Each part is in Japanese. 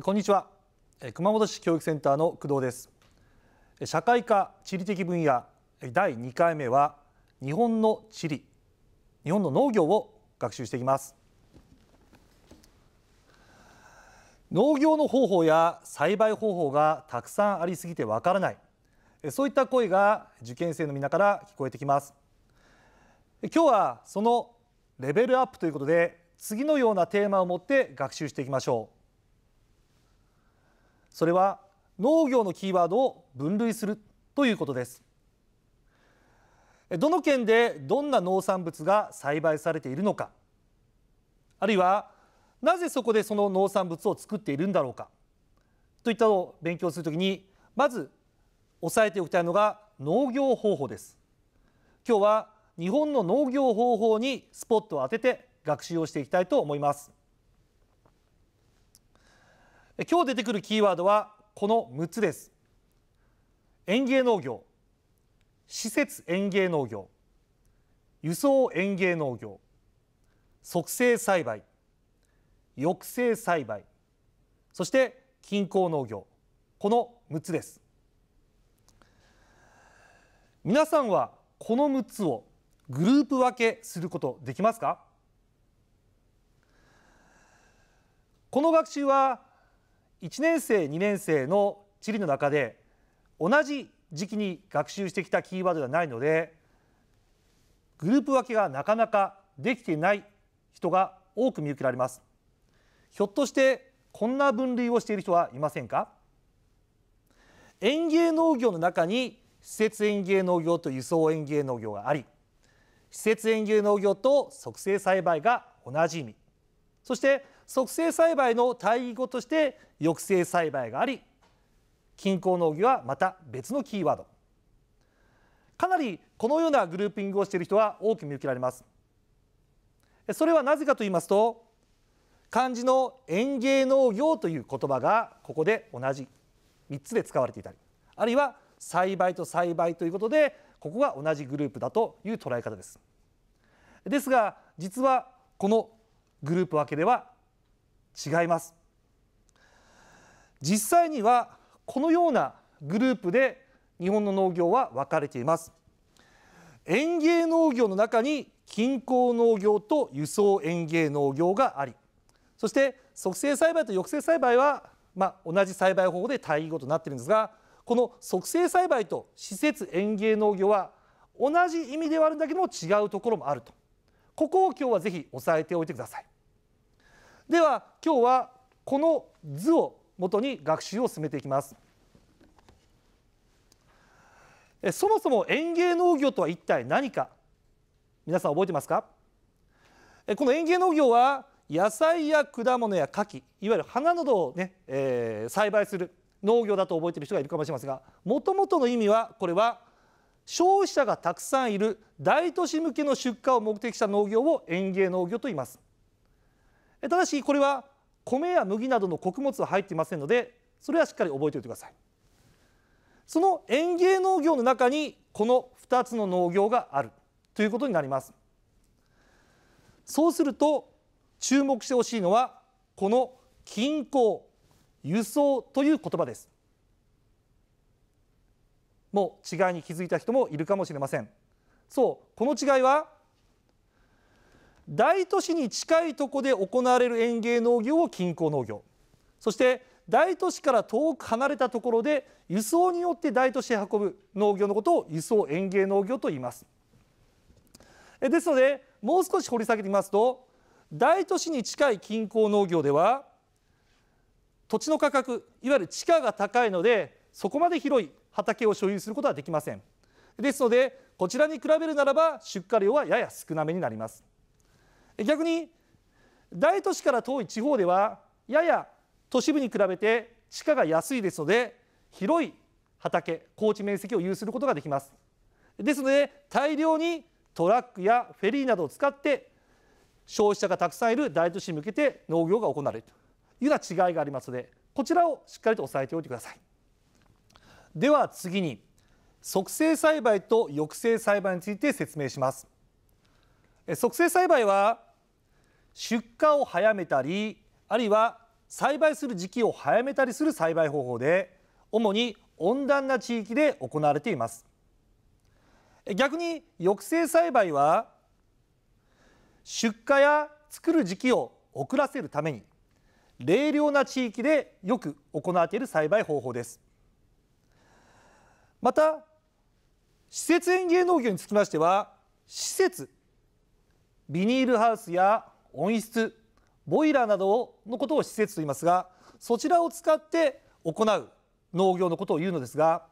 こんにちは熊本市教育センターの工藤です社会科地理的分野第2回目は日本の地理日本の農業を学習していきます農業の方法や栽培方法がたくさんありすぎてわからないそういった声が受験生の皆から聞こえてきます今日はそのレベルアップということで次のようなテーマを持って学習していきましょうそれは農業のキーワードを分類するということですどの県でどんな農産物が栽培されているのかあるいはなぜそこでその農産物を作っているんだろうかといったのを勉強するときにまず押さえておきたいのが農業方法です今日は日本の農業方法にスポットを当てて学習をしていきたいと思います今日出てくるキーワードはこの6つです園芸農業施設園芸農業輸送園芸農業促成栽培抑制栽培そして均衡農業この6つです皆さんはこの6つをグループ分けすることできますかこの学習は1年生2年生の地理の中で同じ時期に学習してきたキーワードではないのでグループ分けがなかなかできていない人が多く見受けられますひょっとしてこんな分類をしている人はいませんか園芸農業の中に施設園芸農業と輸送園芸農業があり施設園芸農業と促成栽培が同じ意味そして促成栽培の対義語として抑制栽培があり均衡農業はまた別のキーワードかなりこのようなグルーピングをしている人は多く見受けられますそれはなぜかと言いますと漢字の園芸農業という言葉がここで同じ3つで使われていたりあるいは栽培と栽培ということでここが同じグループだという捉え方ですですが実はこのグループ分けでは違います実際にはこのようなグループで日本の農業は分かれています園芸農業の中に近郊農業と輸送園芸農業がありそして促成栽培と抑制栽培は、まあ、同じ栽培方法で対義語となっているんですがこの促成栽培と施設園芸農業は同じ意味ではあるんだけども違うところもあるとここを今日はぜひ押さえておいてください。では今日はこの図をもとに学習を進めていきますそもそも園芸農業とは一体何か皆さん覚えてますかこの園芸農業は野菜や果物や牡蠣いわゆる花などをね、えー、栽培する農業だと覚えている人がいるかもしれませんがもともとの意味はこれは消費者がたくさんいる大都市向けの出荷を目的した農業を園芸農業と言いますただしこれは米や麦などの穀物は入っていませんのでそれはしっかり覚えておいてくださいその園芸農業の中にこの2つの農業があるということになりますそうすると注目してほしいのはこの均衡輸送という言葉ですもう違いに気づいた人もいるかもしれませんそうこの違いは大都市に近いとこで行われる園芸農業を近郊農業そして大都市から遠く離れたところで輸送によって大都市へ運ぶ農業のことを輸送園芸農業と言いますですのでもう少し掘り下げてみますと大都市に近い近郊農業では土地の価格いわゆる地価が高いのでそこまで広い畑を所有することはできませんですのでこちらに比べるならば出荷量はやや少なめになります逆に大都市から遠い地方ではやや都市部に比べて地価が安いですので広い畑高地面積を有することができますですので大量にトラックやフェリーなどを使って消費者がたくさんいる大都市に向けて農業が行われるというような違いがありますのでこちらをしっかりと押さえておいてくださいでは次に促成栽培と抑制栽培について説明します促成栽培は出荷を早めたりあるいは栽培する時期を早めたりする栽培方法で主に温暖な地域で行われています逆に抑制栽培は出荷や作る時期を遅らせるために冷涼な地域でよく行われている栽培方法ですまた施設園芸農業につきましては施設ビニールハウスや温室ボイラーなどのことを施設と言いますがそちらを使って行う農業のことを言うのですが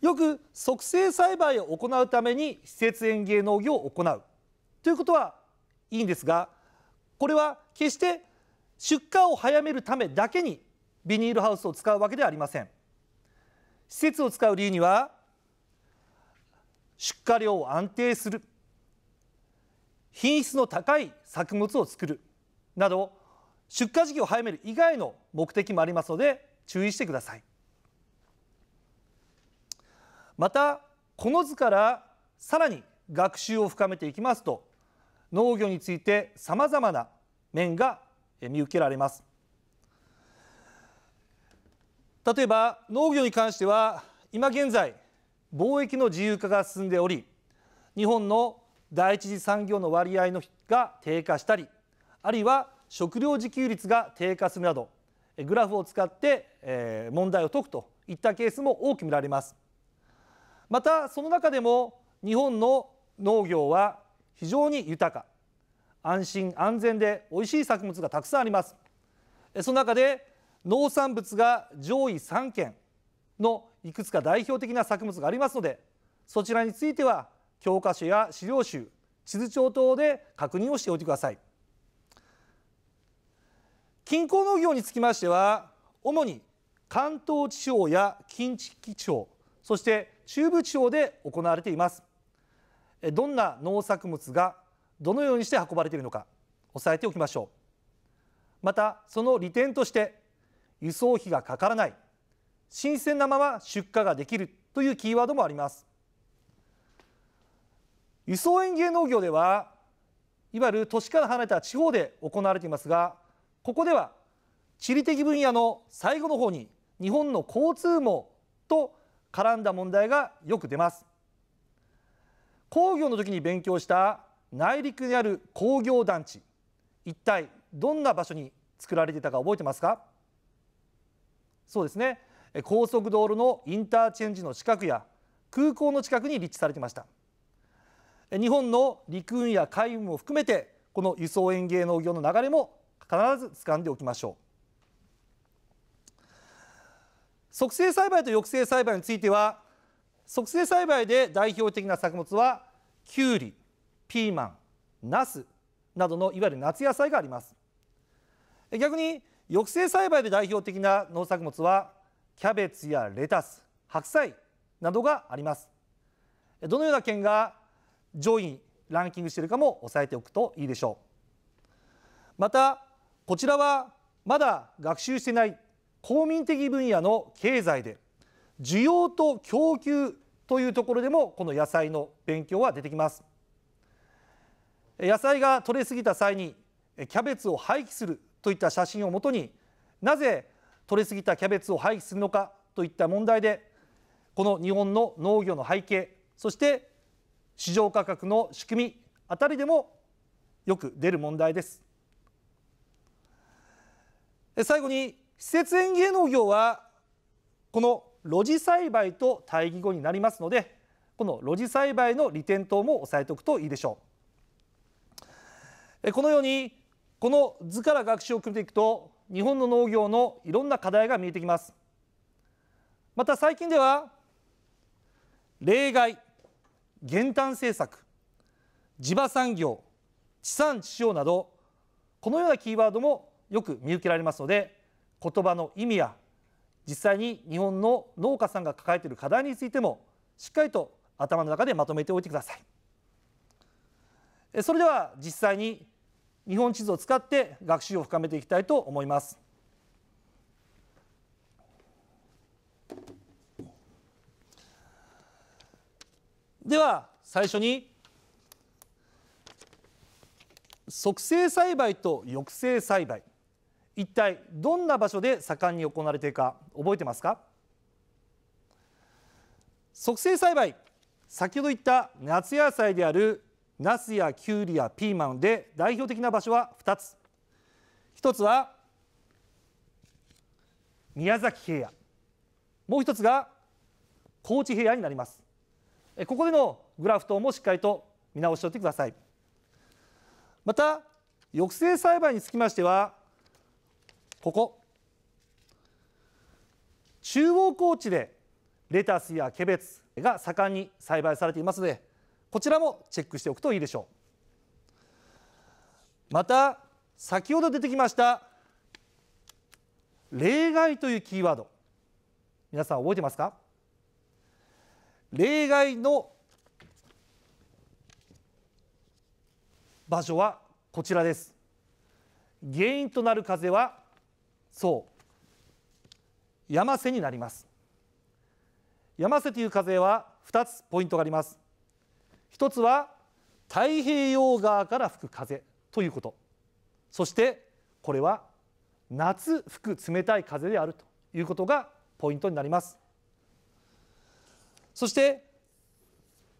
よく促成栽培を行うために施設園芸農業を行うということはいいんですがこれは決して出荷を早めるためだけにビニールハウスを使うわけではありません施設を使う理由には出荷量を安定する品質の高い作物を作るなど出荷時期を早める以外の目的もありますので注意してくださいまたこの図からさらに学習を深めていきますと農業についてさまざまな面が見受けられます例えば農業に関しては今現在貿易の自由化が進んでおり日本の第一次産業の割合のが低下したりあるいは食料自給率が低下するなどグラフを使って問題を解くといったケースも多く見られますまたその中でも日本の農業は非常に豊か安心安全で美味しい作物がたくさんありますその中で農産物が上位3県のいくつか代表的な作物がありますのでそちらについては教科書や資料集地図帳等で確認をしておいてください近郊農業につきましては主に関東地方や近畿地方そして中部地方で行われていますどんな農作物がどのようにして運ばれているのか押さえておきましょうまたその利点として輸送費がかからない新鮮なまま出荷ができるというキーワードもあります輸送園芸農業ではいわゆる都市から離れた地方で行われていますがここでは地理的分野の最後の方に日本の交通網と絡んだ問題がよく出ます工業の時に勉強した内陸にある工業団地一体どんな場所に作られていたか覚えてますかそうですね高速道路のインターチェンジの近くや空港の近くに立地されていました日本の陸運や海運も含めてこの輸送園芸農業の流れも必ず掴んでおきましょう促成栽培と抑制栽培については促成栽培で代表的な作物はきゅうりピーマンナスなどのいわゆる夏野菜があります逆に抑制栽培で代表的な農作物はキャベツやレタス白菜などがありますどのような県が上位ランキングしているかも押さえておくといいでしょうまたこちらはまだ学習してない公民的分野の経済で需要と供給というところでもこの野菜の勉強は出てきます野菜が取れすぎた際にキャベツを廃棄するといった写真をもとになぜ取れすぎたキャベツを廃棄するのかといった問題でこの日本の農業の背景そして市場価格の仕組みあたりでもよく出る問題です最後に施設園芸農業はこの露地栽培と対義語になりますのでこの露地栽培の利点等も押さえておくといいでしょうこのようにこの図から学習を組んでいくと日本の農業のいろんな課題が見えてきますまた最近では例外減反政策地場産業地産地消などこのようなキーワードもよく見受けられますので言葉の意味や実際に日本の農家さんが抱えている課題についてもしっかりと頭の中でまとめておいてくださいそれでは実際に日本地図を使って学習を深めていきたいと思いますでは最初に促成栽培と抑制栽培一体どんな場所で盛んに行われているか覚えてますか促成栽培先ほど言った夏野菜であるナスやキュウリやピーマンで代表的な場所は2つ1つは宮崎平野もう1つが高知平野になりますここでのグラフ等もしっかりと見直しておいてくださいまた抑制栽培につきましてはここ中央高地でレタスやキャベツが盛んに栽培されていますのでこちらもチェックしておくといいでしょうまた先ほど出てきました例外というキーワード皆さん覚えてますか例外の場所はこちらです原因となる風はそう山瀬になります山瀬という風は2つポイントがあります1つは太平洋側から吹く風ということそしてこれは夏吹く冷たい風であるということがポイントになりますそして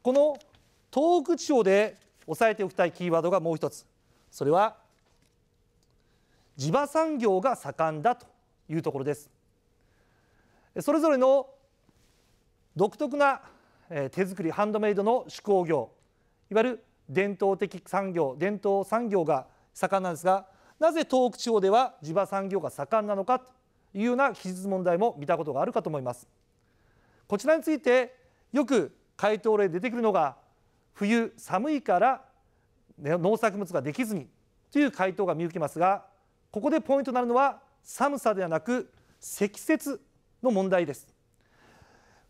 この東北地方で押さえておきたいキーワードがもう一つそれは地場産業が盛んだというところですそれぞれの独特な手作りハンドメイドの手工業いわゆる伝統的産業伝統産業が盛んなんですがなぜ東北地方では地場産業が盛んなのかというような記述問題も見たことがあるかと思いますこちらについてよく回答例出てくるのが冬寒いから農作物ができずにという回答が見受けますがここでポイントとなるのは寒さではなく積雪の問題です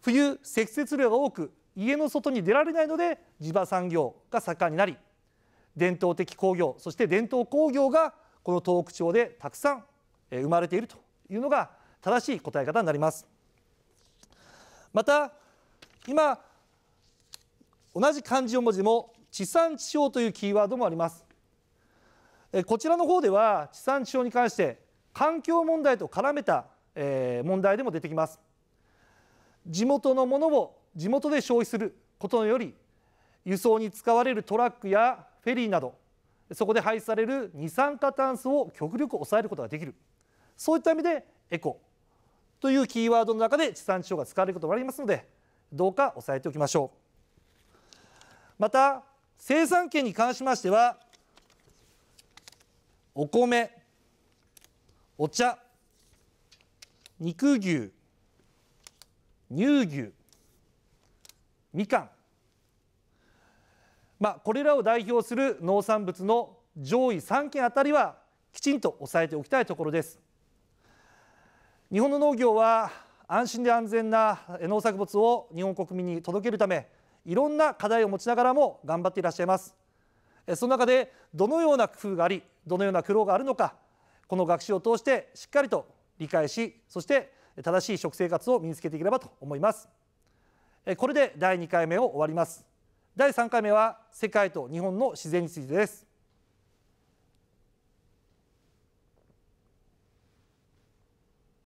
冬積雪量が多く家の外に出られないので地場産業が盛んになり伝統的工業そして伝統工業がこの東北地方でたくさん生まれているというのが正しい答え方になりますまた今同じ漢字4文字も地産地消というキーワードもありますこちらの方では地産地消に関して環境問題と絡めた問題でも出てきます地元のものを地元で消費することのより輸送に使われるトラックやフェリーなどそこで排出される二酸化炭素を極力抑えることができるそういった意味でエコというキーワードの中で地産地消が使われることもありますのでどうか押さえておきましょうまた生産権に関しましてはお米お茶肉牛乳牛みかん、まあ、これらを代表する農産物の上位3件あたりはきちんと押さえておきたいところです。日本の農業は安心で安全な農作物を日本国民に届けるためいろんな課題を持ちながらも頑張っていらっしゃいますその中でどのような工夫がありどのような苦労があるのかこの学習を通してしっかりと理解しそして正しい食生活を身につけていければと思いますこれで第2回目を終わります第3回目は世界と日本の自然についてです